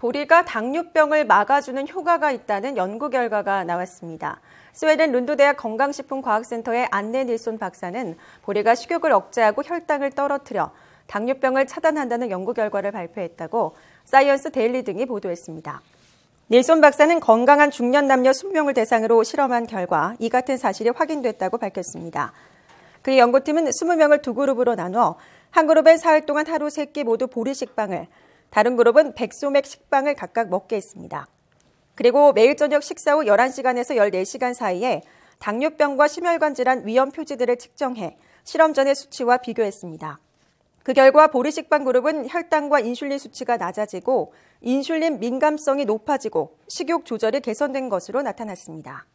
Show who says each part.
Speaker 1: 보리가 당뇨병을 막아주는 효과가 있다는 연구 결과가 나왔습니다. 스웨덴 룬도대학 건강식품과학센터의 안내 닐손 박사는 보리가 식욕을 억제하고 혈당을 떨어뜨려 당뇨병을 차단한다는 연구 결과를 발표했다고 사이언스 데일리 등이 보도했습니다. 닐손 박사는 건강한 중년 남녀 20명을 대상으로 실험한 결과 이 같은 사실이 확인됐다고 밝혔습니다. 그의 연구팀은 20명을 두 그룹으로 나누어한 그룹에 사흘 동안 하루 3끼 모두 보리 식빵을 다른 그룹은 백소맥 식빵을 각각 먹게 했습니다. 그리고 매일 저녁 식사 후 11시간에서 14시간 사이에 당뇨병과 심혈관 질환 위험 표지들을 측정해 실험 전의 수치와 비교했습니다. 그 결과 보리식빵 그룹은 혈당과 인슐린 수치가 낮아지고 인슐린 민감성이 높아지고 식욕 조절이 개선된 것으로 나타났습니다.